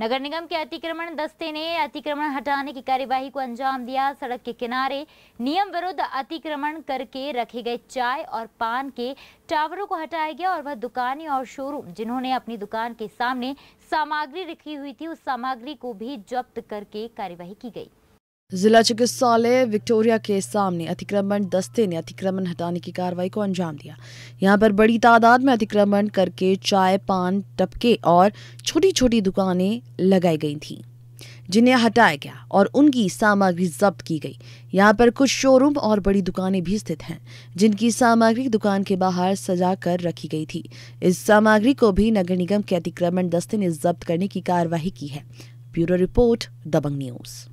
नगर निगम के अतिक्रमण दस्ते ने अतिक्रमण हटाने की कार्यवाही को अंजाम दिया सड़क के किनारे नियम विरुद्ध अतिक्रमण करके रखे गए चाय और पान के टावरों को हटाया गया और वह दुकानें और शोरूम जिन्होंने अपनी दुकान के सामने सामग्री रखी हुई थी उस सामग्री को भी जब्त करके कार्यवाही की गई जिला चिकित्सालय विक्टोरिया के सामने अतिक्रमण दस्ते ने अतिक्रमण हटाने की कार्रवाई को अंजाम दिया यहां पर बड़ी तादाद में अतिक्रमण करके चाय पान टपके और छोटी छोटी दुकानें लगाई गई थीं जिन्हें हटाया गया और उनकी सामग्री जब्त की गई यहाँ पर कुछ शोरूम और बड़ी दुकानें भी स्थित हैं जिनकी सामग्री दुकान के बाहर सजा कर रखी गई थी इस सामग्री को भी नगर निगम के अतिक्रमण दस्ते ने जब्त करने की कार्यवाही की है ब्यूरो रिपोर्ट दबंग न्यूज